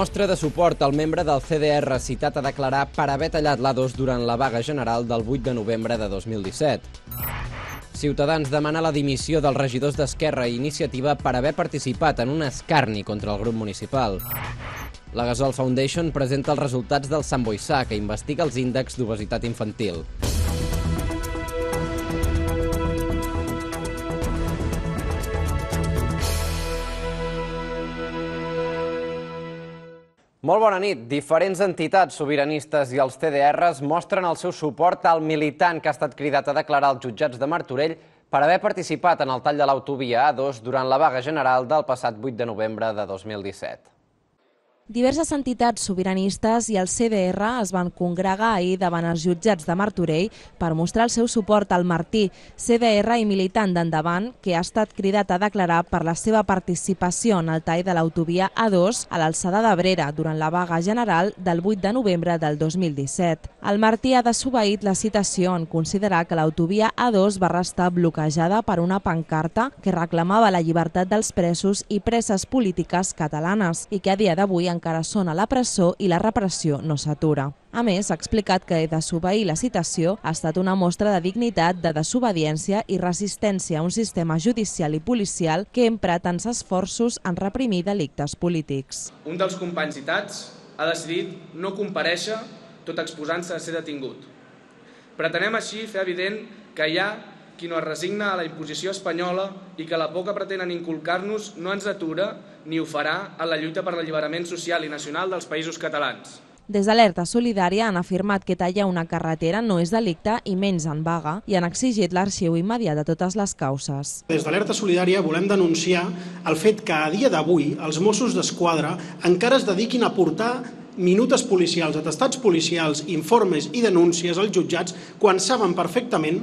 Mostra de suport al membre del CDR citat a declarar per haver tallat l'A2 durant la vaga general del 8 de novembre de 2017. Ciutadans demana la dimissió dels regidors d'Esquerra i Iniciativa per haver participat en un escarni contra el grup municipal. La Gasol Foundation presenta els resultats del Sant Boissà, que investiga els índexs d'obesitat infantil. Molt bona nit. Diferents entitats sobiranistes i els TDRs mostren el seu suport al militant que ha estat cridat a declarar els jutjats de Martorell per haver participat en el tall de l'autovia A2 durant la vaga general del passat 8 de novembre de 2017. Diverses entitats sobiranistes i el CDR es van congregar ahir davant els jutjats de Martorell per mostrar el seu suport al Martí, CDR i militant d'Endavant, que ha estat cridat a declarar per la seva participació en el tall de l'autovia A2 a l'alçada d'Abrera durant la vaga general del 8 de novembre del 2017. El Martí ha desobeït la citació en considerar que l'autovia A2 va restar bloquejada per una pancarta que reclamava la llibertat dels presos i preses polítiques catalanes i que a dia d'avui encara encara són a la presó i la repressió no s'atura. A més, ha explicat que desobeir la citació ha estat una mostra de dignitat, de desobediència i resistència a un sistema judicial i policial que empra tants esforços en reprimir delictes polítics. Un dels companys citats ha decidit no compareixer tot exposant-se a ser detingut. Pretenem així fer evident que hi ha qui no es resigna a la imposició espanyola i que la por que pretenen inculcar-nos no ens atura ni ho farà en la lluita per l'alliberament social i nacional dels països catalans. Des d'Alerta Solidària han afirmat que tallar una carretera no és delicte i menys en vaga i han exigit l'arxiu immediat de totes les causes. Des d'Alerta Solidària volem denunciar el fet que a dia d'avui els Mossos d'Esquadra encara es dediquin a portar minutes policials, atestats policials, informes i denúncies als jutjats quan saben perfectament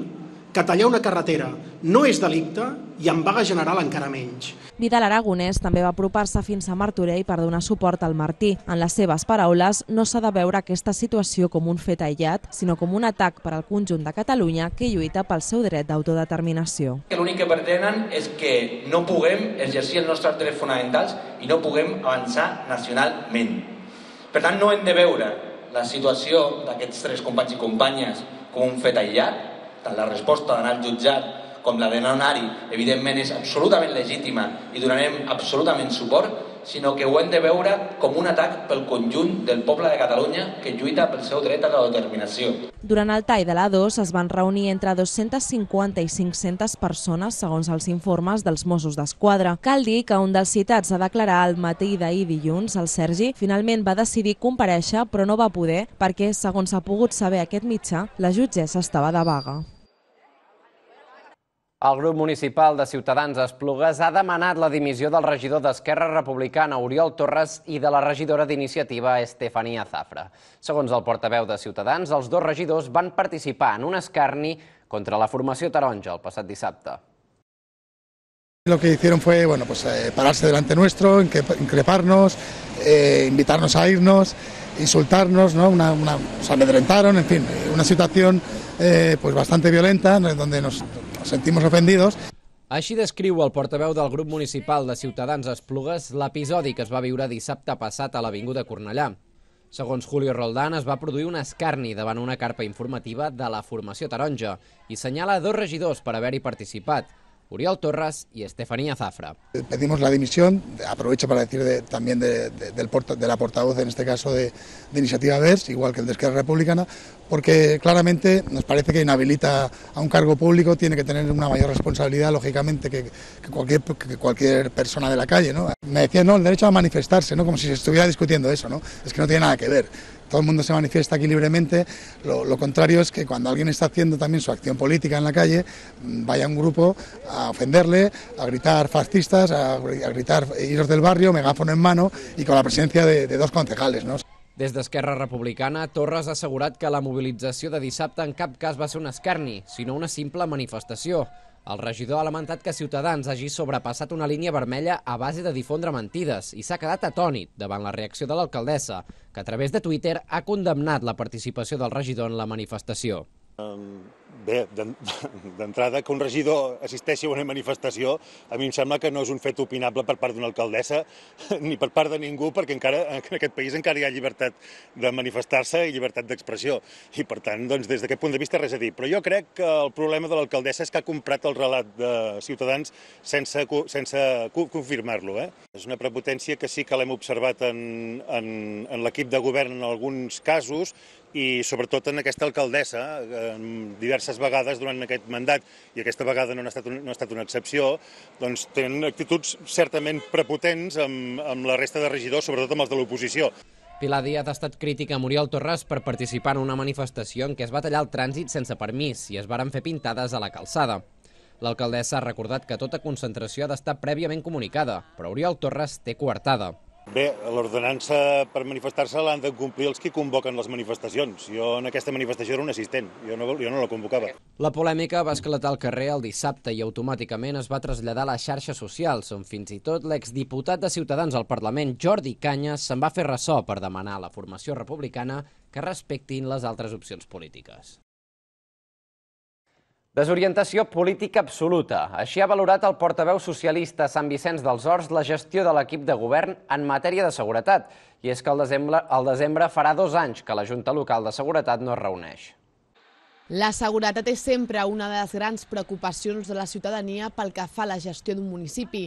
que tallar una carretera no és delicte i en vaga general encara menys. Vidal Aragonès també va apropar-se fins a Martorell per donar suport al Martí. En les seves paraules, no s'ha de veure aquesta situació com un fet aïllat, sinó com un atac per al conjunt de Catalunya que lluita pel seu dret d'autodeterminació. L'únic que pretenen és que no puguem exercir els nostres drets fonamentals i no puguem avançar nacionalment. Per tant, no hem de veure la situació d'aquests tres companys i companyes com un fet aïllat, tant la resposta d'anar al jutjat com la de no anar-hi, evidentment és absolutament legítima i donarem absolutament suport, sinó que ho hem de veure com un atac pel conjunt del poble de Catalunya que lluita pel seu dret a la determinació. Durant el tall de l'A2 es van reunir entre 250 i 500 persones, segons els informes dels Mossos d'Esquadra. Cal dir que un dels citats a declarar al matí d'ahir dilluns, el Sergi, finalment va decidir compareixer però no va poder perquè, segons ha pogut saber aquest mitjà, la jutgessa estava de vaga. El grup municipal de Ciutadans Esplugues ha demanat la dimissió del regidor d'Esquerra Republicana, Oriol Torres, i de la regidora d'Iniciativa, Estefania Zafra. Segons el portaveu de Ciutadans, els dos regidors van participar en un escarni contra la formació taronja el passat dissabte. Lo que hicieron fue bueno, pues, eh, pararse delante nuestro, increparnos, eh, invitarnos a irnos, insultarnos, ¿no? una, una, nos amedrentaron, en fin, eh, una situación eh, pues bastante violenta, donde nos Nos sentimos ofendidos. Així descriu el portaveu del grup municipal de Ciutadans Esplugues l'episodi que es va viure dissabte passat a l'Avinguda Cornellà. Segons Julio Roldán, es va produir un escarni davant una carpa informativa de la formació taronja i senyala dos regidors per haver-hi participat. Uriol Torras y Estefanía Zafra. Pedimos la dimisión, aprovecho para decir también de, del de, la portavoz, en este caso de, Iniciativa VERS, igual que el de Esquerra Republicana, porque claramente nos parece que inhabilita a un cargo público, tiene que tener una mayor responsabilidad, lógicamente, que, cualquier, que cualquier persona de la calle. ¿no? Me decían, no, el derecho a manifestarse, ¿no? como si se estuviera discutiendo eso, ¿no? es que no tiene nada que ver. todo el mundo se manifiesta aquí libremente. Lo, lo, contrario es que cuando alguien está haciendo también su acción política en la calle, mm, vaya un grupo a ofenderle, a gritar fascistas, a, a gritar hilos del barrio, megáfono en mano y con la presencia de, de dos concejales. ¿no? Des d'Esquerra Republicana, Torres ha assegurat que la mobilització de dissabte en cap cas va ser un escarni, sinó una simple manifestació. El regidor ha lamentat que Ciutadans hagi sobrepassat una línia vermella a base de difondre mentides i s'ha quedat atònit davant la reacció de l'alcaldessa, que a través de Twitter ha condemnat la participació del regidor en la manifestació. Um Bé, d'entrada, que un regidor assisteixi a una manifestació, a mi em sembla que no és un fet opinable per part d'una alcaldessa ni per part de ningú, perquè encara en aquest país encara hi ha llibertat de manifestar-se i llibertat d'expressió. I, per tant, doncs, des d'aquest punt de vista, res a dir. Però jo crec que el problema de l'alcaldessa és que ha comprat el relat de Ciutadans sense, sense confirmar-lo. Eh? És una prepotència que sí que l'hem observat en, en, en l'equip de govern en alguns casos i, sobretot, en aquesta alcaldessa, en diverses diverses vegades durant aquest mandat, i aquesta vegada no ha estat, un, no ha estat una excepció, doncs tenen actituds certament prepotents amb, amb la resta de regidors, sobretot amb els de l'oposició. Pilar Díaz ha estat crítica a Muriel Torres per participar en una manifestació en què es va tallar el trànsit sense permís i es varen fer pintades a la calçada. L'alcaldessa ha recordat que tota concentració ha d'estar prèviament comunicada, però Oriol Torres té coartada. Bé, l'ordenança per manifestar-se l'han de complir els qui convoquen les manifestacions. Jo en aquesta manifestació era un assistent, jo no, jo no la convocava. La polèmica va esclatar al carrer el dissabte i automàticament es va traslladar a les xarxes socials, on fins i tot l'exdiputat de Ciutadans al Parlament, Jordi Canyes, se'n va fer ressò per demanar a la formació republicana que respectin les altres opcions polítiques. Desorientació política absoluta. Així ha valorat el portaveu socialista Sant Vicenç dels Horts la gestió de l'equip de govern en matèria de seguretat. I és que el desembre, el desembre farà dos anys que la Junta Local de Seguretat no es reuneix. La seguretat és sempre una de les grans preocupacions de la ciutadania pel que fa a la gestió d'un municipi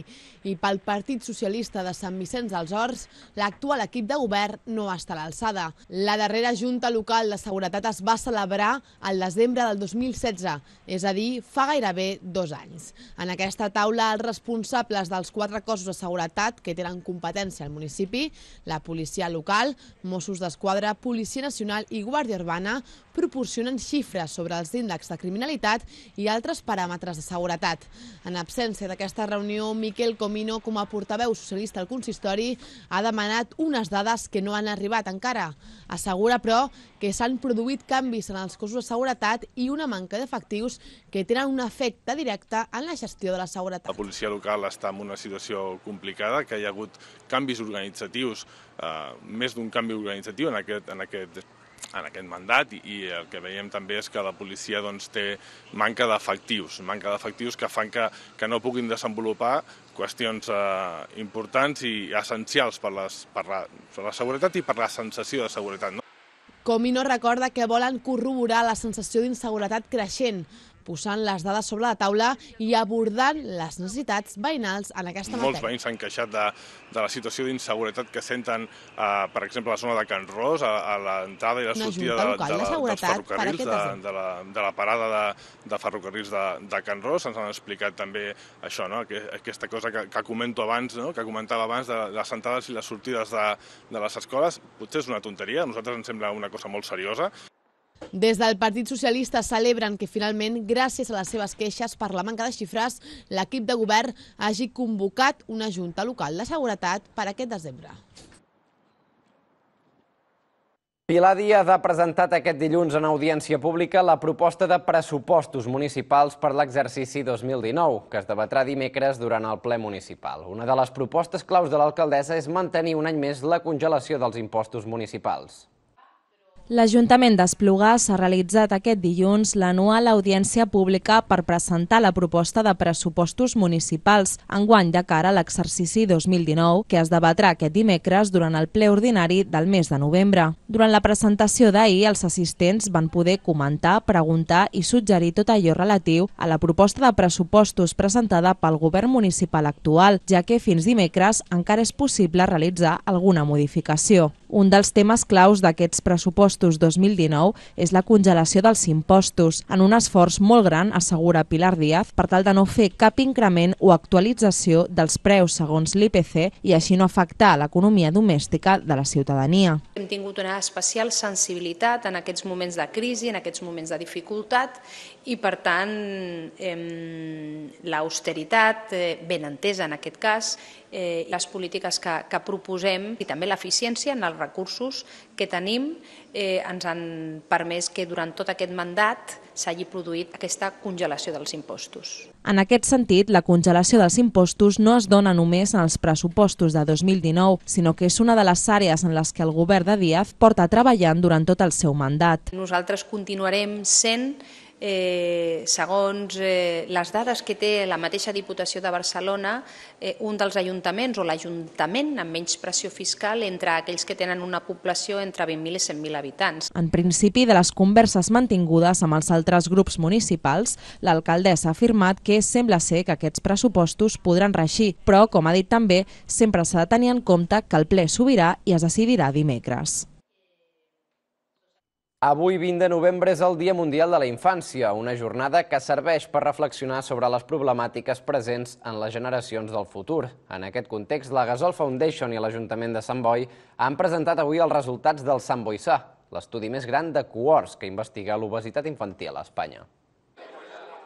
i pel Partit Socialista de Sant Vicenç dels Horts, l'actual equip de govern no està a l'alçada. La darrera Junta Local de Seguretat es va celebrar al desembre del 2016, és a dir, fa gairebé dos anys. En aquesta taula, els responsables dels quatre cossos de seguretat que tenen competència al municipi, la policia local, Mossos d'Esquadra, Policia Nacional i Guàrdia Urbana, proporcionen xifres sobre els índexs de criminalitat i altres paràmetres de seguretat. En absència d'aquesta reunió, Miquel Comino, com a portaveu socialista al consistori, ha demanat unes dades que no han arribat encara. Assegura, però, que s'han produït canvis en els cossos de seguretat i una manca d'efectius que tenen un efecte directe en la gestió de la seguretat. La policia local està en una situació complicada, que hi ha hagut canvis organitzatius, eh, més d'un canvi organitzatiu en aquest, en aquest en aquest mandat i el que veiem també és que la policia doncs, té manca d'efectius, manca d'efectius que fan que, que no puguin desenvolupar qüestions eh, importants i essencials per, les, per, la, per la seguretat i per la sensació de seguretat. No? Comino recorda que volen corroborar la sensació d'inseguretat creixent, posant les dades sobre la taula i abordant les necessitats veïnals en aquesta matèria. Molts veïns s'han queixat de, de la situació d'inseguretat que senten, eh, per exemple, a la zona de Can Ros, a, a l'entrada i la sortida de, de, la, de, dels ferrocarrils, de, de, la, de la parada de, de ferrocarrils de, de Can Ros. Ens han explicat també això, no? aquesta cosa que, que comento abans, no? que comentava abans, de, de les entrades i les sortides de, de les escoles. Potser és una tonteria, a nosaltres ens sembla una cosa molt seriosa, des del Partit Socialista celebren que finalment, gràcies a les seves queixes per la manca de xifres, l'equip de govern hagi convocat una junta local de seguretat per aquest desembre. Pilar Díaz ha presentat aquest dilluns en audiència pública la proposta de pressupostos municipals per l'exercici 2019, que es debatrà dimecres durant el ple municipal. Una de les propostes claus de l'alcaldessa és mantenir un any més la congelació dels impostos municipals. L'Ajuntament d'Esplugàs ha realitzat aquest dilluns l'anual audiència pública per presentar la proposta de pressupostos municipals guany de cara a l'exercici 2019 que es debatrà aquest dimecres durant el ple ordinari del mes de novembre. Durant la presentació d'ahir, els assistents van poder comentar, preguntar i suggerir tot allò relatiu a la proposta de pressupostos presentada pel govern municipal actual, ja que fins dimecres encara és possible realitzar alguna modificació. Un dels temes claus d'aquests pressupostos 2019 és la congelació dels impostos, en un esforç molt gran, assegura Pilar Díaz, per tal de no fer cap increment o actualització dels preus segons l'IPC i així no afectar l'economia domèstica de la ciutadania. Hem tingut una especial sensibilitat en aquests moments de crisi, en aquests moments de dificultat i per tant l'austeritat, eh, ben entesa en aquest cas, eh, les polítiques que, que proposem i també l'eficiència en els recursos que tenim eh, ens han permès que durant tot aquest mandat s'hagi produït aquesta congelació dels impostos. En aquest sentit, la congelació dels impostos no es dona només en els pressupostos de 2019, sinó que és una de les àrees en les que el govern de Díaz porta treballant durant tot el seu mandat. Nosaltres continuarem sent eh, segons eh, les dades que té la mateixa Diputació de Barcelona, eh, un dels ajuntaments o l'Ajuntament amb menys pressió fiscal entre aquells que tenen una població entre 20.000 i 100.000 habitants. En principi de les converses mantingudes amb els altres grups municipals, l'alcaldessa ha afirmat que sembla ser que aquests pressupostos podran reixir, però, com ha dit també, sempre s'ha de tenir en compte que el ple sobirà i es decidirà dimecres. Avui, 20 de novembre, és el Dia Mundial de la Infància, una jornada que serveix per reflexionar sobre les problemàtiques presents en les generacions del futur. En aquest context, la Gasol Foundation i l'Ajuntament de Sant Boi han presentat avui els resultats del Sant Boissà, l'estudi més gran de cohorts que investiga l'obesitat infantil a Espanya.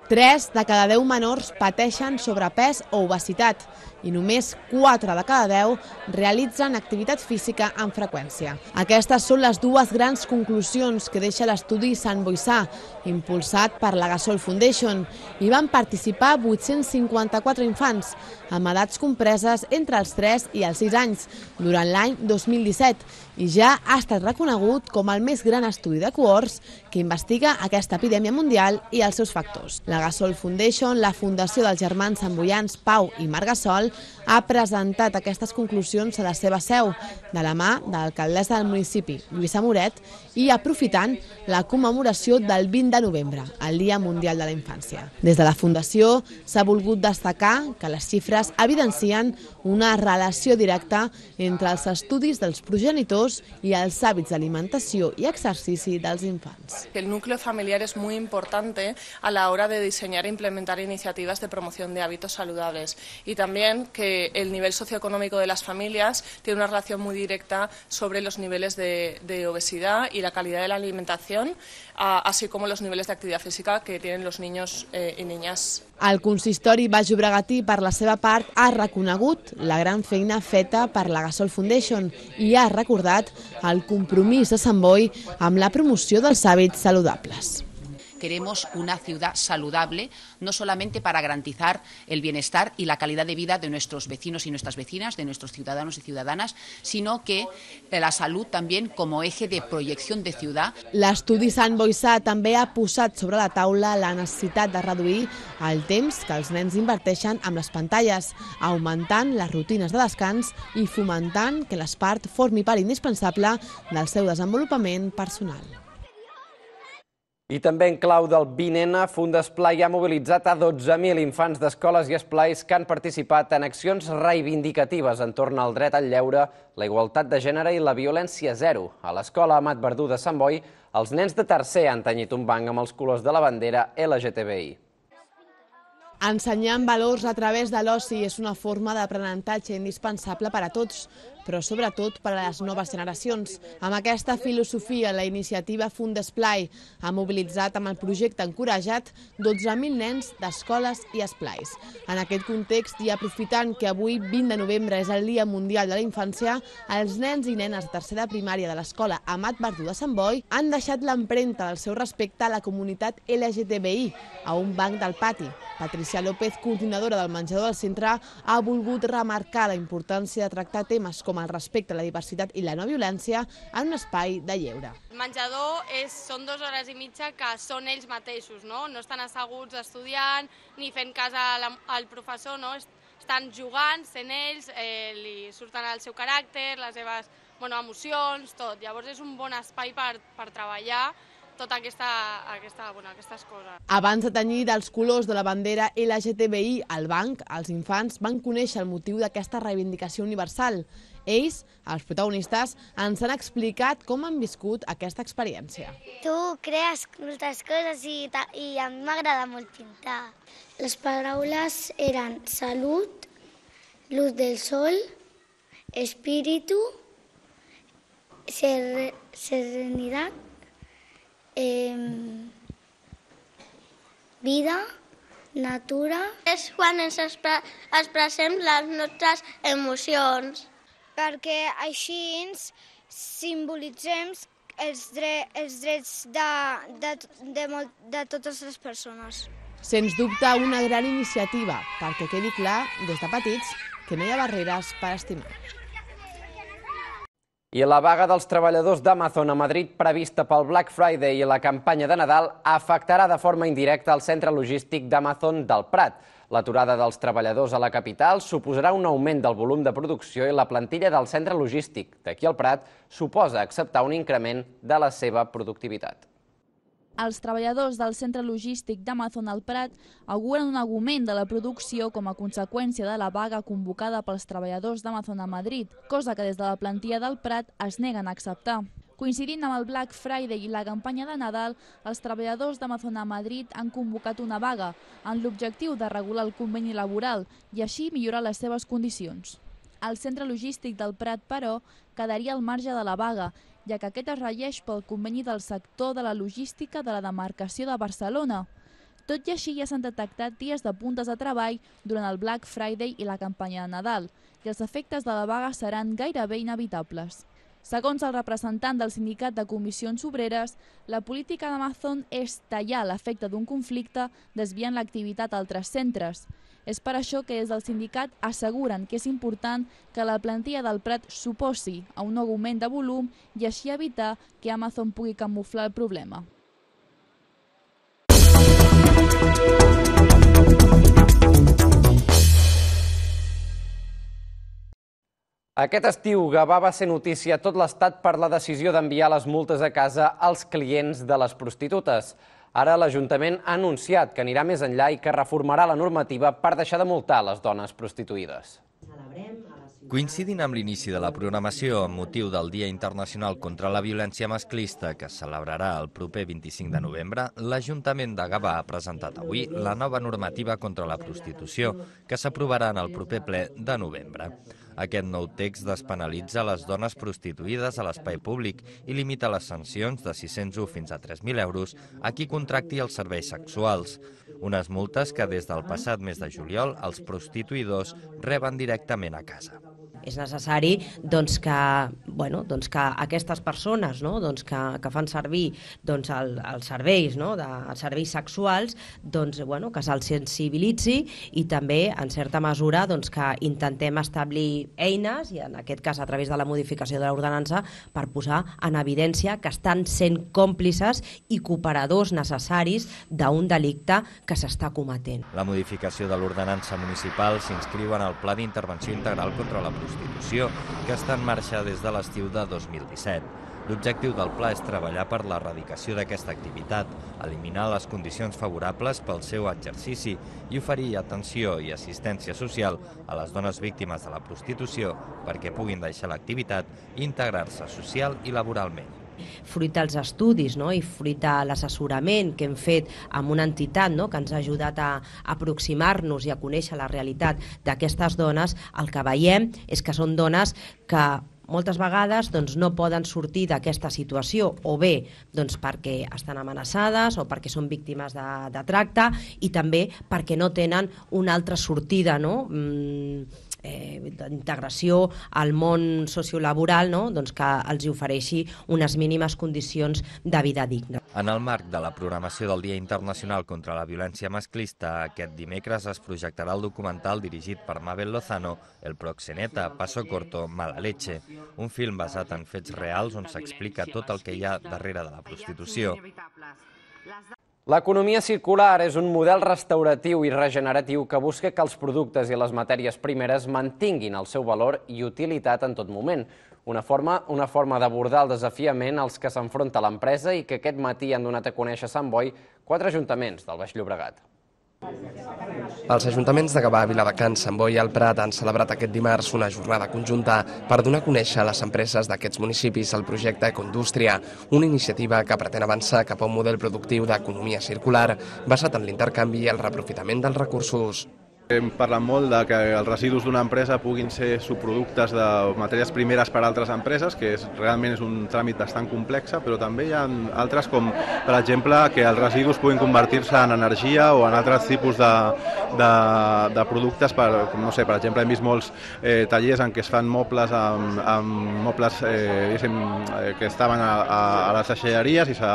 3 de cada 10 menors pateixen sobrepès o obesitat i només 4 de cada 10 realitzen activitat física amb freqüència. Aquestes són les dues grans conclusions que deixa l'estudi Sant Boissà, impulsat per la Gasol Foundation. Hi van participar 854 infants, amb edats compreses entre els 3 i els 6 anys, durant l'any 2017, i ja ha estat reconegut com el més gran estudi de cohorts que investiga aquesta epidèmia mundial i els seus factors. La Gasol Foundation, la Fundació dels Germans Samboyans Pau i Margasol, ha presentat aquestes conclusions a la seva seu, de la mà de l'alcaldessa del municipi, Lluïsa Moret, i aprofitant la commemoració del 20 de novembre, el Dia Mundial de la Infància. Des de la Fundació s'ha volgut destacar que les xifres evidencien una relació directa entre els estudis dels progenitors cuidadors i els hàbits d'alimentació i exercici dels infants. El nucli familiar és molt important a la hora de dissenyar i e implementar iniciatives de promoció de hàbits saludables i també que el nivell socioeconòmic de les famílies té una relació molt directa sobre els nivells de, de la qualitat de l'alimentació, així com els nivells d'activitat física que tenen els nens i eh, nenes. El consistori Baix Obregatí, per la seva part, ha reconegut la gran feina feta per la Gasol Foundation i ha recordat el compromís de Sant Boi amb la promoció dels hàbits saludables queremos una ciudad saludable, no solamente para garantizar el bienestar y la calidad de vida de nuestros vecinos y nuestras vecinas, de nuestros ciudadanos y ciudadanas, sinó que eh, la salud también como eje de projecció de ciutat. L'estudi Sant Boissà també ha posat sobre la taula la necessitat de reduir el temps que els nens inverteixen amb les pantalles, augmentant les rutines de descans i fomentant que l'espart formi part indispensable del seu desenvolupament personal. I també en clau del 20N, Fundesplai ha mobilitzat a 12.000 infants d'escoles i esplais que han participat en accions reivindicatives entorn al dret al lleure, la igualtat de gènere i la violència zero. A l'escola Amat Verdú de Sant Boi, els nens de tercer han tenyit un banc amb els colors de la bandera LGTBI. Ensenyant valors a través de l'oci és una forma d'aprenentatge indispensable per a tots, però sobretot per a les noves generacions. Amb aquesta filosofia, la iniciativa Fundesplai ha mobilitzat amb el projecte encorajat 12.000 nens d'escoles i esplais. En aquest context i aprofitant que avui, 20 de novembre, és el Dia Mundial de la Infància, els nens i nenes de tercera primària de l'escola Amat Verdú de Sant Boi han deixat l'empremta del seu respecte a la comunitat LGTBI a un banc del pati. Patricia López, coordinadora del menjador del centre, ha volgut remarcar la importància de tractar temes com com el respecte a la diversitat i la no violència en un espai de lleure. El menjador és, són dues hores i mitja que són ells mateixos, no? No estan asseguts estudiant ni fent cas al professor, no? Estan jugant, sent ells, eh, li surten el seu caràcter, les seves bueno, emocions, tot. Llavors és un bon espai per, per treballar totes aquesta, aquesta, bueno, aquestes coses. Abans de tenir dels colors de la bandera LGTBI al banc, els infants van conèixer el motiu d'aquesta reivindicació universal. Ells, els protagonistes, ens han explicat com han viscut aquesta experiència. Tu crees moltes coses i, i a mi m'agrada molt pintar. Les paraules eren salut, luz del sol, espíritu, ser, serenitat, eh, vida, natura... És quan ens expressem les nostres emocions. Perquè així simbolitzem els, dre els drets de, de, de, molt, de totes les persones. Sens dubte, una gran iniciativa, perquè quedi clar, des de petits, que no hi ha barreres per estimar. I la vaga dels treballadors d'Amazon a Madrid prevista pel Black Friday i la campanya de Nadal afectarà de forma indirecta el centre logístic d'Amazon del Prat. L'aturada dels treballadors a la capital suposarà un augment del volum de producció i la plantilla del centre logístic d'aquí al Prat suposa acceptar un increment de la seva productivitat. Els treballadors del centre logístic d'Amazon al Prat auguren un augment de la producció com a conseqüència de la vaga convocada pels treballadors d'Amazon a Madrid, cosa que des de la plantilla del Prat es neguen a acceptar. Coincidint amb el Black Friday i la campanya de Nadal, els treballadors d'Amazon a Madrid han convocat una vaga amb l'objectiu de regular el conveni laboral i així millorar les seves condicions. El centre logístic del Prat, però, quedaria al marge de la vaga ja que aquest es relleix pel conveni del sector de la logística de la demarcació de Barcelona. Tot i així ja s'han detectat dies de puntes de treball durant el Black Friday i la campanya de Nadal, i els efectes de la vaga seran gairebé inevitables. Segons el representant del Sindicat de Comissions Obreres, la política d'Amazon és tallar l'efecte d'un conflicte desviant l'activitat a altres centres, és per això que des del sindicat asseguren que és important que la plantilla del Prat suposi a un augment de volum i així evitar que Amazon pugui camuflar el problema. Aquest estiu, Gavà va ser notícia a tot l'Estat per la decisió d'enviar les multes a casa als clients de les prostitutes. Ara l'Ajuntament ha anunciat que anirà més enllà i que reformarà la normativa per deixar de multar les dones prostituïdes. Coincidint amb l'inici de la programació amb motiu del Dia Internacional contra la Violència Masclista, que es celebrarà el proper 25 de novembre, l'Ajuntament de Gavà ha presentat avui la nova normativa contra la prostitució, que s'aprovarà en el proper ple de novembre. Aquest nou text despenalitza les dones prostituïdes a l'espai públic i limita les sancions de 601 fins a 3.000 euros a qui contracti els serveis sexuals. Unes multes que des del passat mes de juliol els prostituïdors reben directament a casa és necessari doncs, que, bueno, doncs, que aquestes persones no? doncs, que, que fan servir doncs, el, els serveis, no? de, els serveis sexuals, doncs, bueno, que se'ls sensibilitzi i també, en certa mesura, doncs, que intentem establir eines, i en aquest cas a través de la modificació de l'ordenança, per posar en evidència que estan sent còmplices i cooperadors necessaris d'un delicte que s'està cometent. La modificació de l'ordenança municipal s'inscriu en el Pla d'Intervenció Integral contra la Prostitució institució que està en marxa des de l'estiu de 2017. L'objectiu del pla és treballar per l'erradicació d'aquesta activitat, eliminar les condicions favorables pel seu exercici i oferir atenció i assistència social a les dones víctimes de la prostitució perquè puguin deixar l'activitat i integrar-se social i laboralment fruit dels estudis no? i fruit de l'assessorament que hem fet amb una entitat no? que ens ha ajudat a aproximar-nos i a conèixer la realitat d'aquestes dones, el que veiem és que són dones que moltes vegades doncs, no poden sortir d'aquesta situació o bé doncs, perquè estan amenaçades o perquè són víctimes de, de tracte i també perquè no tenen una altra sortida no? Mm, eh, d'integració al món sociolaboral no? doncs que els ofereixi unes mínimes condicions de vida digna. En el marc de la programació del Dia Internacional contra la Violència Masclista, aquest dimecres es projectarà el documental dirigit per Mabel Lozano, El proxeneta, Paso corto, Mala leche, un film basat en fets reals on s'explica tot el que hi ha darrere de la prostitució. L'economia circular és un model restauratiu i regeneratiu que busca que els productes i les matèries primeres mantinguin el seu valor i utilitat en tot moment. Una forma, una forma d'abordar el desafiament als que s'enfronta l'empresa i que aquest matí han donat a conèixer a Sant Boi quatre ajuntaments del Baix Llobregat. Els ajuntaments de Gavà, Viladecans, Sant Boi i el Prat han celebrat aquest dimarts una jornada conjunta per donar a conèixer a les empreses d'aquests municipis el projecte Econdústria, una iniciativa que pretén avançar cap a un model productiu d'economia circular basat en l'intercanvi i el reprofitament dels recursos. Hem parlat molt de que els residus d'una empresa puguin ser subproductes de matèries primeres per a altres empreses, que és, realment és un tràmit bastant complex, però també hi ha altres com, per exemple, que els residus puguin convertir-se en energia o en altres tipus de, de, de productes. Per, no sé, per exemple, hem vist molts eh, tallers en què es fan mobles amb, amb mobles eh, eh, que estaven a, a, a les aixelleries i se,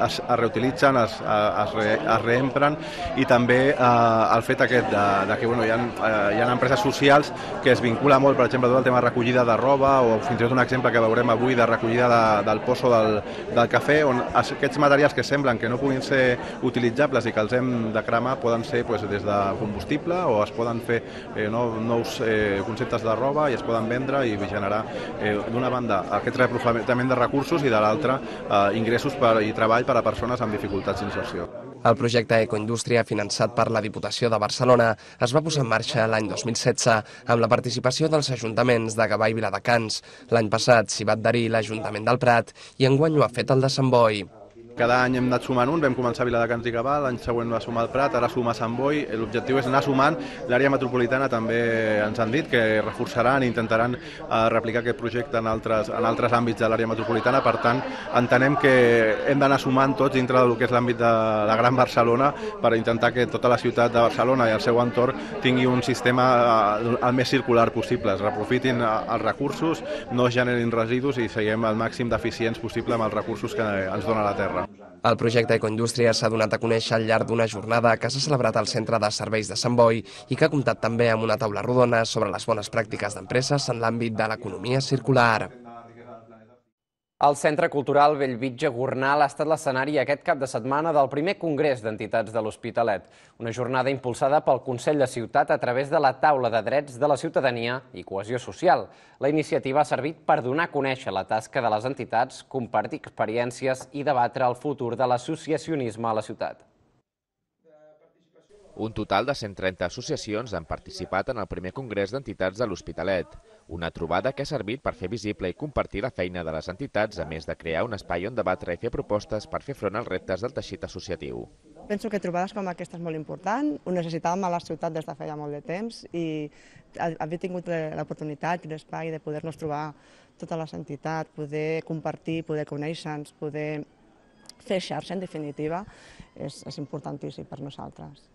es, es reutilitzen, es, es, re, es reempren, i també eh, el fet aquest de, de que bueno, hi, ha, eh, hi ha empreses socials que es vincula molt, per exemple, tot el tema de recollida de roba o fins i tot un exemple que veurem avui de recollida de, del pozo del, del cafè, on aquests materials que semblen que no puguin ser utilitzables i que els hem de cremar poden ser pues, doncs, des de combustible o es poden fer eh, no, nous eh, conceptes de roba i es poden vendre i generar, eh, d'una banda, aquest reprofitament de recursos i de l'altra, eh, ingressos per, i treball per a persones amb dificultats d'inserció. El projecte Ecoindústria, finançat per la Diputació de Barcelona, es va posar en marxa l'any 2016 amb la participació dels ajuntaments de Gavà i Viladecans. L'any passat s'hi va adherir l'Ajuntament del Prat i enguany ho ha fet el de Sant Boi. Cada any hem anat sumant un, vam començar a Viladecans i Cabal, l'any següent va sumar el Prat, ara suma Sant Boi, l'objectiu és anar sumant, l'àrea metropolitana també ens han dit que reforçaran i intentaran eh, replicar aquest projecte en altres, en altres àmbits de l'àrea metropolitana, per tant entenem que hem d'anar sumant tots dintre del que és l'àmbit de la Gran Barcelona per intentar que tota la ciutat de Barcelona i el seu entorn tingui un sistema eh, el més circular possible, es reprofitin eh, els recursos, no generin residus i seguim el màxim d'eficients possible amb els recursos que ens dona la Terra. El projecte Ecoindústria s'ha donat a conèixer al llarg d'una jornada que s'ha celebrat al Centre de Serveis de Sant Boi i que ha comptat també amb una taula rodona sobre les bones pràctiques d'empreses en l'àmbit de l'economia circular. El Centre Cultural Bellvitge Gornal ha estat l'escenari aquest cap de setmana del primer Congrés d'Entitats de l'Hospitalet, una jornada impulsada pel Consell de Ciutat a través de la Taula de Drets de la Ciutadania i Cohesió Social. La iniciativa ha servit per donar a conèixer la tasca de les entitats, compartir experiències i debatre el futur de l'associacionisme a la ciutat. Un total de 130 associacions han participat en el primer Congrés d'Entitats de l'Hospitalet. Una trobada que ha servit per fer visible i compartir la feina de les entitats, a més de crear un espai on debatre i fer propostes per fer front als reptes del teixit associatiu. Penso que trobades com aquesta és molt important, ho necessitàvem a la ciutat des de feia molt de temps i haver tingut l'oportunitat i l'espai de poder-nos trobar totes les entitats, poder compartir, poder conèixer-nos, poder fer xarxa en definitiva, és, és importantíssim per nosaltres.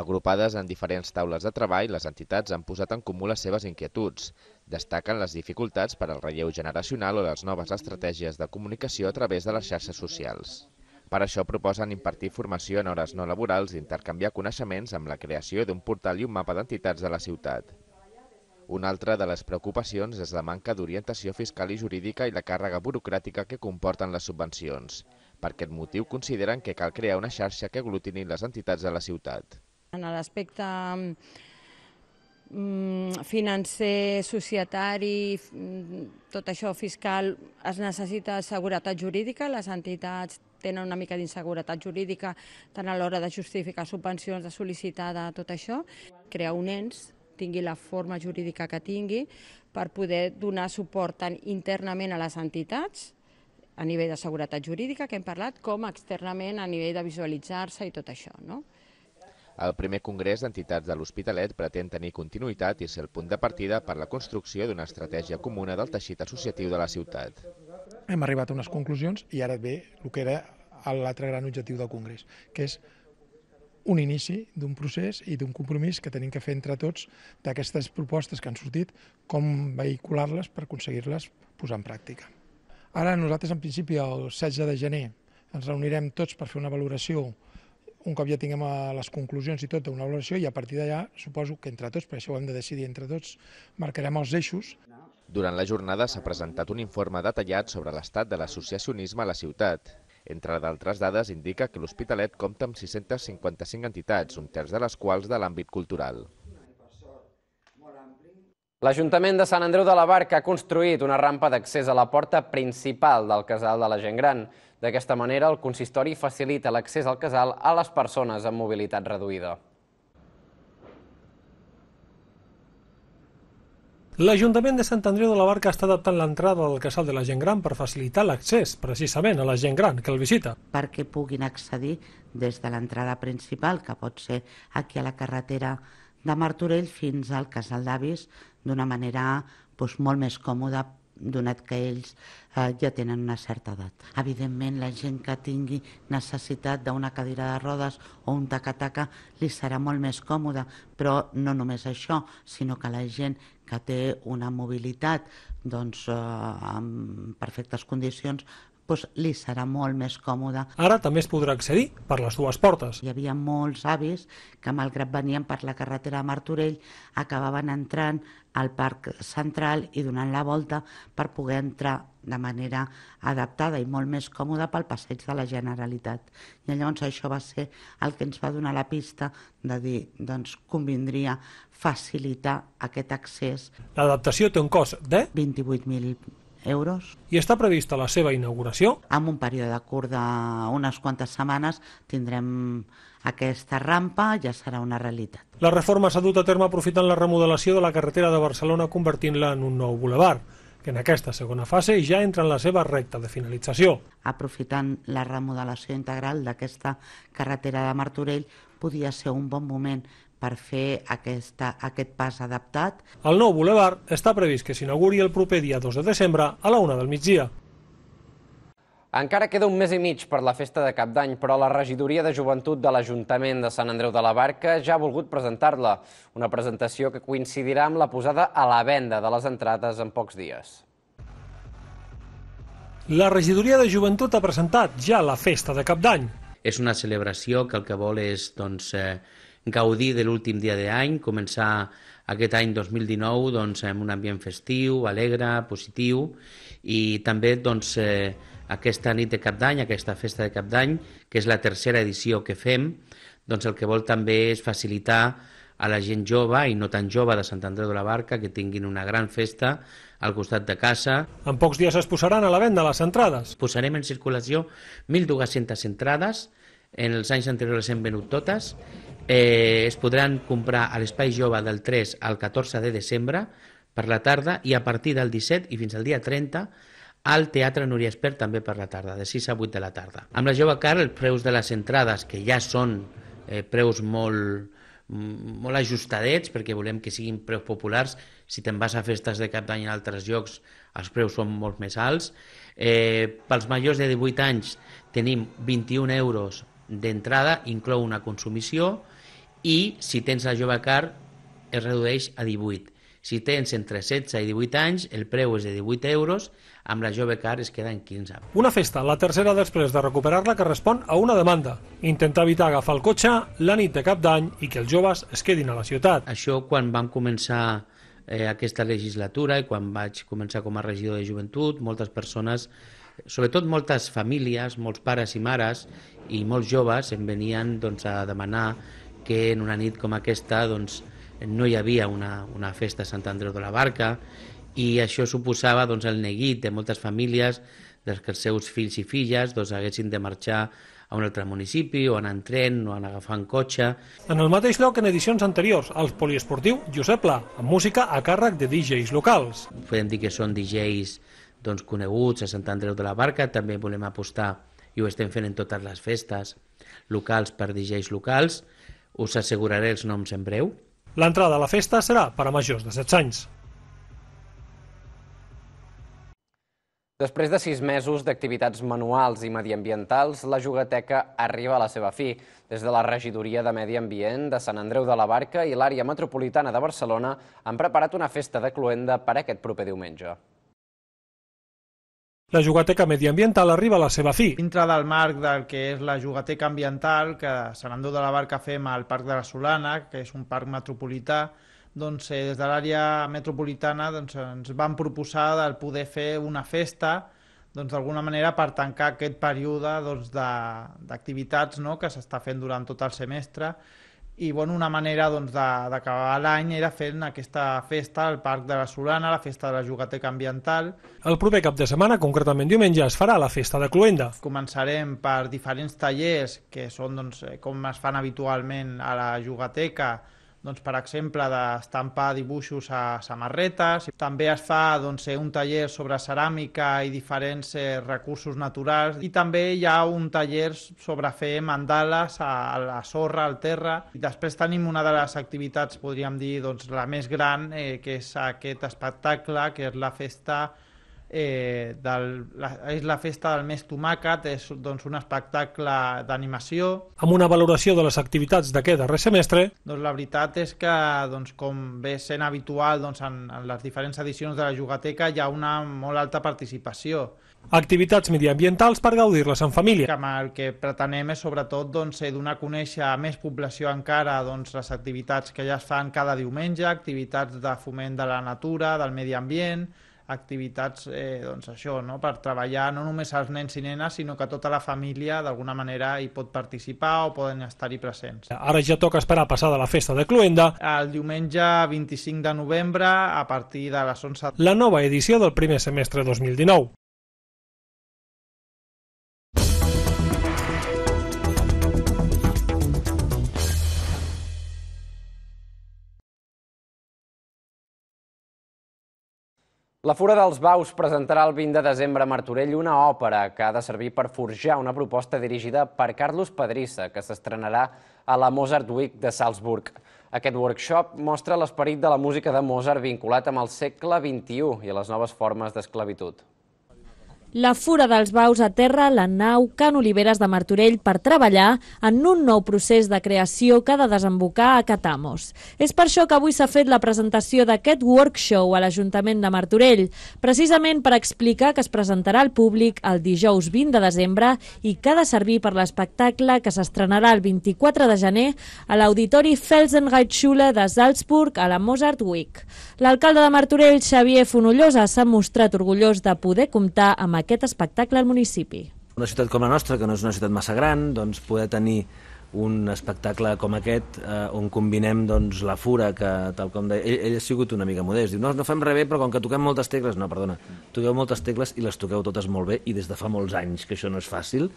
Agrupades en diferents taules de treball, les entitats han posat en comú les seves inquietuds. Destaquen les dificultats per al relleu generacional o les noves estratègies de comunicació a través de les xarxes socials. Per això proposen impartir formació en hores no laborals i intercanviar coneixements amb la creació d'un portal i un mapa d'entitats de la ciutat. Una altra de les preocupacions és la manca d'orientació fiscal i jurídica i la càrrega burocràtica que comporten les subvencions. Per aquest motiu consideren que cal crear una xarxa que aglutini les entitats de la ciutat. En l'aspecte mm, financer, societari, mm, tot això fiscal, es necessita seguretat jurídica, les entitats tenen una mica d'inseguretat jurídica tant a l'hora de justificar subvencions, de sol·licitar de tot això. Crear un ens tingui la forma jurídica que tingui per poder donar suport tant internament a les entitats a nivell de seguretat jurídica que hem parlat, com externament a nivell de visualitzar-se i tot això. No? El primer congrés d'entitats de l'Hospitalet pretén tenir continuïtat i ser el punt de partida per la construcció d'una estratègia comuna del teixit associatiu de la ciutat. Hem arribat a unes conclusions i ara ve el que era l'altre gran objectiu del congrés, que és un inici d'un procés i d'un compromís que tenim que fer entre tots d'aquestes propostes que han sortit, com vehicular-les per aconseguir-les posar en pràctica. Ara nosaltres, en principi, el 16 de gener ens reunirem tots per fer una valoració un cop ja tinguem eh, les conclusions i tot d'una valoració i a partir d'allà suposo que entre tots, per això ho hem de decidir entre tots, marcarem els eixos. Durant la jornada s'ha presentat un informe detallat sobre l'estat de l'associacionisme a la ciutat. Entre d'altres dades, indica que l'Hospitalet compta amb 655 entitats, un terç de les quals de l'àmbit cultural. L'Ajuntament de Sant Andreu de la Barca ha construït una rampa d'accés a la porta principal del casal de la gent gran. D'aquesta manera, el consistori facilita l'accés al casal a les persones amb mobilitat reduïda. L'Ajuntament de Sant Andreu de la Barca està adaptant l'entrada del casal de la gent gran per facilitar l'accés, precisament, a la gent gran que el visita. Perquè puguin accedir des de l'entrada principal, que pot ser aquí a la carretera de Martorell, fins al casal d'avis, d'una manera doncs, molt més còmoda donat que ells eh, ja tenen una certa edat. Evidentment, la gent que tingui necessitat d'una cadira de rodes o un tacataca -taca, li serà molt més còmode, però no només això, sinó que la gent que té una mobilitat doncs, eh, en perfectes condicions doncs li serà molt més còmode. Ara també es podrà accedir per les dues portes. Hi havia molts avis que, malgrat venien per la carretera de Martorell, acabaven entrant al parc central i donant la volta per poder entrar de manera adaptada i molt més còmoda pel passeig de la Generalitat. I llavors això va ser el que ens va donar la pista de dir, doncs convindria facilitar aquest accés. L'adaptació té un cost de? 28.000 euros. I està prevista la seva inauguració? Amb un període curt d'unes quantes setmanes tindrem aquesta rampa ja serà una realitat. La reforma s'ha dut a terme aprofitant la remodelació de la carretera de Barcelona convertint-la en un nou bulevard que en aquesta segona fase ja entra en la seva recta de finalització. Aprofitant la remodelació integral d'aquesta carretera de Martorell, podia ser un bon moment per fer aquesta, aquest pas adaptat. El nou bulevard està previst que s'inauguri el proper dia 2 de desembre a la una del migdia. Encara queda un mes i mig per la festa de cap d'any, però la regidoria de joventut de l'Ajuntament de Sant Andreu de la Barca ja ha volgut presentar-la, una presentació que coincidirà amb la posada a la venda de les entrades en pocs dies. La regidoria de joventut ha presentat ja la festa de cap d'any. És una celebració que el que vol és doncs, eh, gaudir de l'últim dia d'any, començar aquest any 2019 doncs, amb un ambient festiu, alegre, positiu i també doncs, eh, aquesta nit de cap d'any, aquesta festa de cap d'any, que és la tercera edició que fem, doncs el que vol també és facilitar a la gent jove i no tan jove de Sant Andreu de la Barca que tinguin una gran festa al costat de casa. En pocs dies es posaran a la venda les entrades. Posarem en circulació 1.200 entrades, en els anys anteriors les hem venut totes Eh, es podran comprar a l'Espai Jove del 3 al 14 de desembre per la tarda i a partir del 17 i fins al dia 30 al Teatre Núria Espert també per la tarda, de 6 a 8 de la tarda. Amb la Jove Car, els preus de les entrades, que ja són eh, preus molt, mm, molt ajustadets perquè volem que siguin preus populars. Si te'n vas a festes de cap d'any en altres llocs, els preus són molt més alts. Eh, pels majors de 18 anys tenim 21 euros d'entrada, inclou una consumició, i si tens la jove car es redueix a 18. Si tens entre 16 i 18 anys, el preu és de 18 euros, amb la jove car es queda en 15. Una festa, la tercera després de recuperar-la, que respon a una demanda. Intentar evitar agafar el cotxe la nit de cap d'any i que els joves es quedin a la ciutat. Això quan vam començar eh, aquesta legislatura i quan vaig començar com a regidor de joventut, moltes persones, sobretot moltes famílies, molts pares i mares i molts joves em venien doncs, a demanar que en una nit com aquesta doncs, no hi havia una, una festa a Sant Andreu de la Barca i això suposava doncs, el neguit de moltes famílies dels que els seus fills i filles doncs, haguessin de marxar a un altre municipi, o anar en tren, o anar agafant cotxe... En el mateix lloc en edicions anteriors, al poliesportiu Josep Pla, amb música a càrrec de DJs locals. Podem dir que són DJs doncs, coneguts a Sant Andreu de la Barca, també volem apostar, i ho estem fent en totes les festes locals per DJs locals, us asseguraré els noms en breu. L'entrada a la festa serà per a majors de 16 anys. Després de sis mesos d'activitats manuals i mediambientals, la jugateca arriba a la seva fi. Des de la Regidoria de Medi Ambient de Sant Andreu de la Barca i l'àrea metropolitana de Barcelona han preparat una festa de cloenda per aquest proper diumenge. La jugateca mediambiental arriba a la seva fi. Dintre del marc del que és la jugateca ambiental, que se n'endú de la Barca fem al Parc de la Solana, que és un parc metropolità, doncs eh, des de l'àrea metropolitana doncs, ens van proposar de poder fer una festa doncs d'alguna manera per tancar aquest període doncs, d'activitats doncs, no?, que s'està fent durant tot el semestre i bueno, una manera doncs, d'acabar doncs, l'any era fent aquesta festa al Parc de la Solana, la festa de la Jugateca Ambiental. El proper cap de setmana, concretament diumenge, es farà la festa de Cluenda. Començarem per diferents tallers que són doncs, eh, com es fan habitualment a la Jugateca, doncs, per exemple, d'estampar dibuixos a samarretes. També es fa doncs, eh, un taller sobre ceràmica i diferents eh, recursos naturals. I també hi ha un taller sobre fer mandales a, a la sorra, al terra. I després tenim una de les activitats, podríem dir, doncs, la més gran, eh, que és aquest espectacle, que és la festa eh, del, la, és la festa del mes Tomàquet, és doncs, un espectacle d'animació. Amb una valoració de les activitats d'aquest darrer semestre... Doncs la veritat és que, doncs, com ve sent habitual doncs, en, en les diferents edicions de la Jugateca, hi ha una molt alta participació. Activitats mediambientals per gaudir-les en família. Que el que pretenem és, sobretot, doncs, eh, donar a conèixer a més població encara doncs, les activitats que ja es fan cada diumenge, activitats de foment de la natura, del medi ambient, activitats eh, doncs això, no? per treballar no només als nens i nenes, sinó que tota la família d'alguna manera hi pot participar o poden estar-hi presents. Ara ja toca esperar passada la festa de Cluenda. El diumenge 25 de novembre, a partir de les 11... La nova edició del primer semestre 2019. La Fura dels Baus presentarà el 20 de desembre a Martorell una òpera que ha de servir per forjar una proposta dirigida per Carlos Pedrissa, que s'estrenarà a la Mozart Week de Salzburg. Aquest workshop mostra l'esperit de la música de Mozart vinculat amb el segle XXI i a les noves formes d'esclavitud. La fura dels baus a terra, la nau Can Oliveres de Martorell per treballar en un nou procés de creació que ha de desembocar a Catamos. És per això que avui s'ha fet la presentació d'aquest workshop a l'Ajuntament de Martorell, precisament per explicar que es presentarà al públic el dijous 20 de desembre i que ha de servir per l'espectacle que s'estrenarà el 24 de gener a l'Auditori Felsenreitschule de Salzburg a la Mozart Week. L'alcalde de Martorell, Xavier Fonollosa, s'ha mostrat orgullós de poder comptar amb aquest espectacle al municipi. Una ciutat com la nostra, que no és una ciutat massa gran, doncs poder tenir un espectacle com aquest eh, on combinem doncs, la fura que tal com deia, ell, ell ha sigut una mica modest diu, no, no fem res bé però com que toquem moltes tecles no, perdona, toqueu moltes tecles i les toqueu totes molt bé i des de fa molts anys que això no és fàcil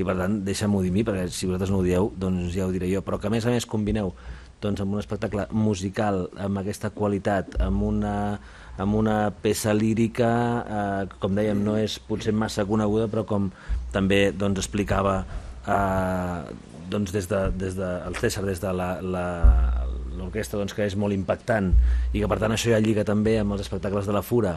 i per tant deixa ho dir mi perquè si vosaltres no ho dieu doncs ja ho diré jo però que a més a més combineu doncs, amb un espectacle musical amb aquesta qualitat amb una amb una peça lírica, eh, com dèiem, no és potser massa coneguda, però com també doncs, explicava eh, doncs des de, des de, el César, des de la, la, l'orquestra doncs, que és molt impactant i que per tant això ja lliga també amb els espectacles de la Fura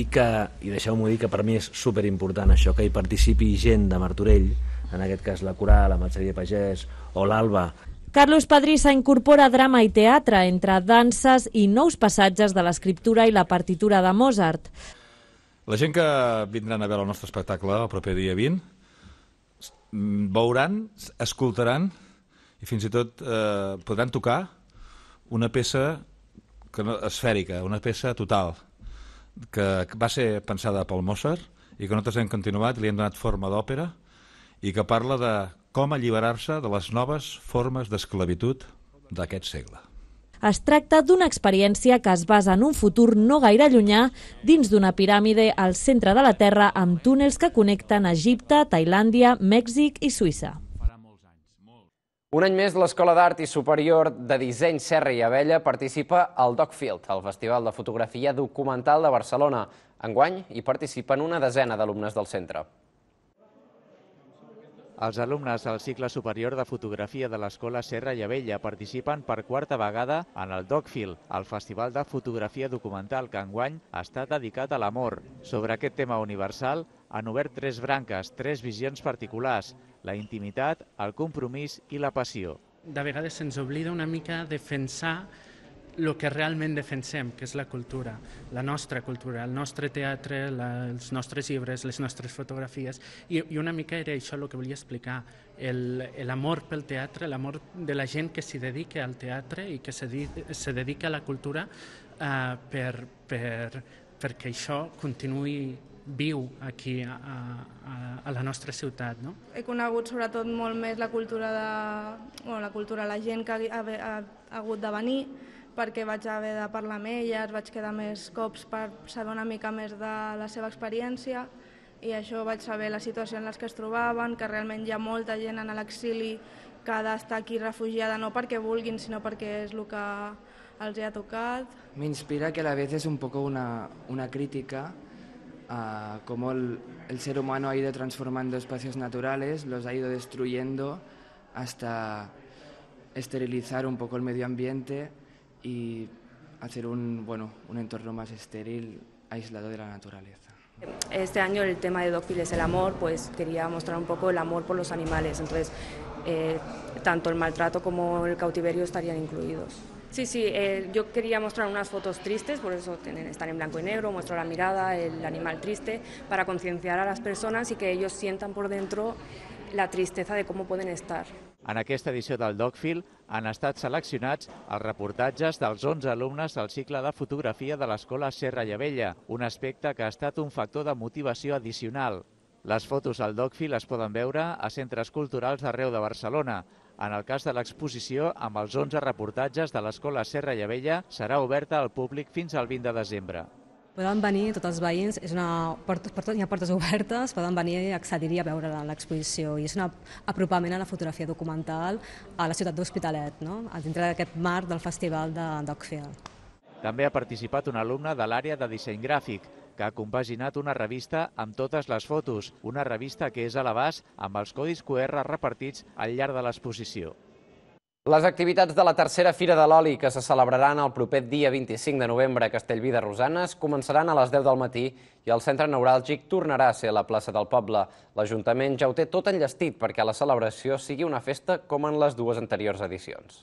i que, i deixeu-m'ho dir, que per mi és superimportant això, que hi participi gent de Martorell, en aquest cas la Coral, la Matxeria Pagès o l'Alba, Carlos Padrissa incorpora drama i teatre entre danses i nous passatges de l'escriptura i la partitura de Mozart. La gent que vindran a veure el nostre espectacle el proper dia 20 veuran, escoltaran i fins i tot eh, podran tocar una peça que no, esfèrica, una peça total, que va ser pensada pel Mozart i que nosaltres hem continuat, li hem donat forma d'òpera i que parla de com alliberar-se de les noves formes d'esclavitud d'aquest segle. Es tracta d'una experiència que es basa en un futur no gaire llunyà dins d'una piràmide al centre de la Terra amb túnels que connecten Egipte, Tailàndia, Mèxic i Suïssa. Un any més, l'Escola d'Art i Superior de Disseny Serra i Abella participa al DocField, el Festival de Fotografia Documental de Barcelona. Enguany hi participen una desena d'alumnes del centre. Els alumnes del cicle superior de fotografia de l'Escola Serra Avella participen per quarta vegada en el DocFil, el festival de fotografia documental que enguany està dedicat a l'amor. Sobre aquest tema universal han obert tres branques, tres visions particulars, la intimitat, el compromís i la passió. De vegades se'ns oblida una mica defensar el que realment defensem, que és la cultura, la nostra cultura, el nostre teatre, la, els nostres llibres, les nostres fotografies, i, i una mica era això el que volia explicar, l'amor pel teatre, l'amor de la gent que s'hi dedica al teatre i que se, se dedica a la cultura eh, per, per, perquè això continuï viu aquí a, a, a la nostra ciutat. No? He conegut sobretot molt més la cultura de bueno, la cultura, la gent que ha, ha, ha hagut de venir, perquè vaig haver de parlar amb elles, vaig quedar més cops per saber una mica més de la seva experiència i això vaig saber la situació en les que es trobaven, que realment hi ha molta gent en l'exili que ha d'estar aquí refugiada no perquè vulguin, sinó perquè és el que els ha tocat. M'inspira que a la vegada és un poc una, una crítica a com el, el ser humà ha ido transformando espacios naturales, los ha ido destruyendo hasta esterilizar un poco el medio ambiente y hacer un, entorno más estéril, aislado de la naturaleza. Este año el tema de Dogfield es el amor, pues quería mostrar un poco el amor por los animales, entonces eh, tanto el maltrato como el cautiverio estarían incluidos. Sí, sí, eh, yo quería mostrar unas fotos tristes, por eso están en blanco y negro, muestro la mirada, el animal triste, para concienciar a las personas y que ellos sientan por dentro la tristeza de cómo pueden estar. En aquesta edició del DocFil han estat seleccionats els reportatges dels 11 alumnes del cicle de fotografia de l'Escola Serra Llavella, un aspecte que ha estat un factor de motivació addicional. Les fotos al DocFil es poden veure a centres culturals d'arreu de Barcelona. En el cas de l'exposició, amb els 11 reportatges de l'Escola Serra Llavella, serà oberta al públic fins al 20 de desembre. Poden venir tots els veïns, és una, per, tot hi ha portes obertes, poden venir i accedir-hi a veure l'exposició. I és un apropament a la fotografia documental a la ciutat d'Hospitalet, no? dintre d'aquest marc del Festival de d'Ocfield. També ha participat un alumne de l'àrea de disseny gràfic, que ha compaginat una revista amb totes les fotos, una revista que és a l'abast amb els codis QR repartits al llarg de l'exposició. Les activitats de la tercera Fira de l'Oli, que se celebraran el proper dia 25 de novembre a Castellví de Rosanes, començaran a les 10 del matí i el centre neuràlgic tornarà a ser la plaça del poble. L'Ajuntament ja ho té tot enllestit perquè la celebració sigui una festa com en les dues anteriors edicions.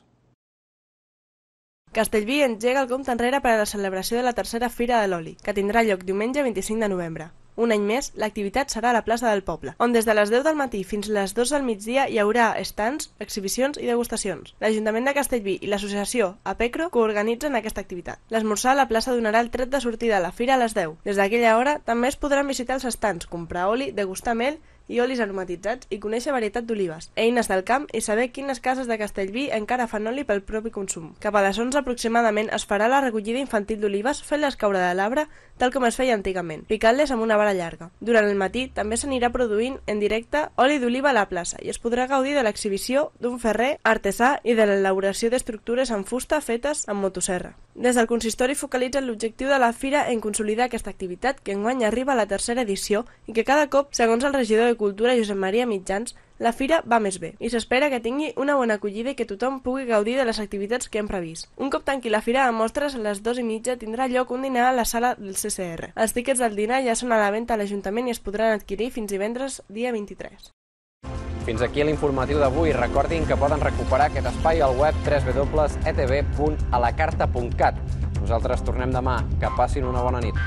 Castellví engega el compte enrere per a la celebració de la tercera Fira de l'Oli, que tindrà lloc diumenge 25 de novembre. Un any més, l'activitat serà a la plaça del poble, on des de les 10 del matí fins les 2 del migdia hi haurà estants, exhibicions i degustacions. L'Ajuntament de Castellví i l'associació APECRO coorganitzen aquesta activitat. L'esmorzar a la plaça donarà el tret de sortida a la fira a les 10. Des d'aquella hora també es podran visitar els estants, comprar oli, degustar mel i olis aromatitzats i conèixer varietat d'olives, eines del camp i saber quines cases de Castellví encara fan oli pel propi consum. Cap a les 11 aproximadament es farà la recollida infantil d'olives fent-les caure de l'arbre, tal com es feia antigament, picant-les amb una barra hora llarga. Durant el matí també s'anirà produint en directe oli d'oliva a la plaça i es podrà gaudir de l'exhibició d'un ferrer artesà i de l'elaboració d'estructures en fusta fetes amb motosserra. Des del consistori focalitza l'objectiu de la fira en consolidar aquesta activitat que enguany arriba a la tercera edició i que cada cop, segons el regidor de Cultura Josep Maria Mitjans, la fira va més bé i s'espera que tingui una bona acollida i que tothom pugui gaudir de les activitats que hem previst. Un cop tanqui la fira de mostres a les dues i mitja tindrà lloc un dinar a la sala del CCR. Els tiquets del dinar ja són a la venda a l'Ajuntament i es podran adquirir fins divendres dia 23. Fins aquí l'informatiu d'avui. Recordin que poden recuperar aquest espai al web www.etv.alacarta.cat. Nosaltres tornem demà. Que passin una bona nit.